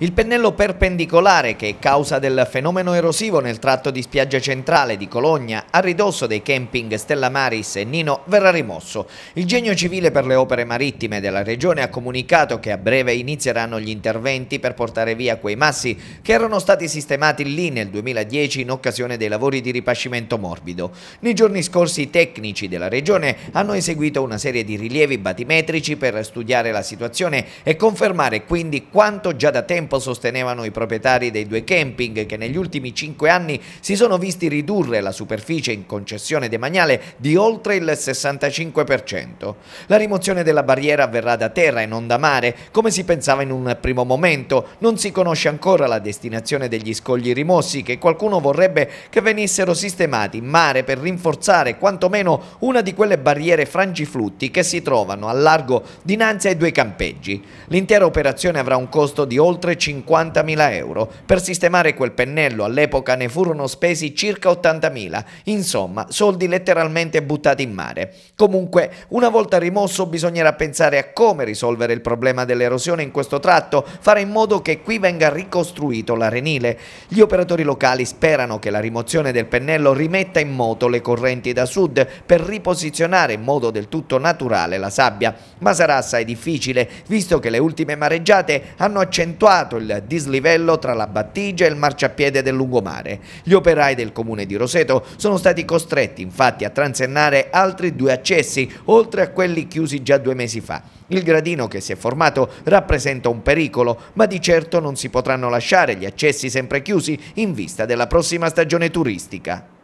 Il pennello perpendicolare che è causa del fenomeno erosivo nel tratto di spiaggia centrale di Cologna a ridosso dei camping Stella Maris e Nino verrà rimosso. Il genio civile per le opere marittime della regione ha comunicato che a breve inizieranno gli interventi per portare via quei massi che erano stati sistemati lì nel 2010 in occasione dei lavori di ripascimento morbido. Nei giorni scorsi i tecnici della regione hanno eseguito una serie di rilievi batimetrici per studiare la situazione e confermare quindi quanto già da tempo tempo sostenevano i proprietari dei due camping che negli ultimi cinque anni si sono visti ridurre la superficie in concessione demaniale di oltre il 65%. La rimozione della barriera avverrà da terra e non da mare, come si pensava in un primo momento. Non si conosce ancora la destinazione degli scogli rimossi che qualcuno vorrebbe che venissero sistemati in mare per rinforzare quantomeno una di quelle barriere frangiflutti che si trovano a largo dinanzi ai due campeggi. L'intera operazione avrà un costo di oltre 50.000 euro. Per sistemare quel pennello all'epoca ne furono spesi circa 80.000, insomma soldi letteralmente buttati in mare. Comunque, una volta rimosso bisognerà pensare a come risolvere il problema dell'erosione in questo tratto, fare in modo che qui venga ricostruito l'arenile. Gli operatori locali sperano che la rimozione del pennello rimetta in moto le correnti da sud per riposizionare in modo del tutto naturale la sabbia, ma sarà assai difficile visto che le ultime mareggiate hanno accentuato notato il dislivello tra la battigia e il marciapiede del lungomare. Gli operai del comune di Roseto sono stati costretti infatti a transennare altri due accessi, oltre a quelli chiusi già due mesi fa. Il gradino che si è formato rappresenta un pericolo, ma di certo non si potranno lasciare gli accessi sempre chiusi in vista della prossima stagione turistica.